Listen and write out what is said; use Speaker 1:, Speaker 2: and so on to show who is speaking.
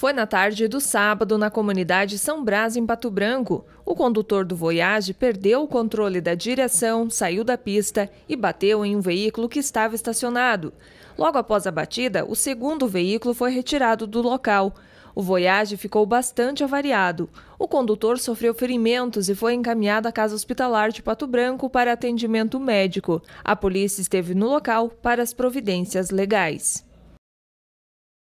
Speaker 1: Foi na tarde do sábado, na comunidade São Brás, em Pato Branco. O condutor do Voyage perdeu o controle da direção, saiu da pista e bateu em um veículo que estava estacionado. Logo após a batida, o segundo veículo foi retirado do local. O Voyage ficou bastante avariado. O condutor sofreu ferimentos e foi encaminhado à Casa Hospitalar de Pato Branco para atendimento médico. A polícia esteve no local para as providências legais.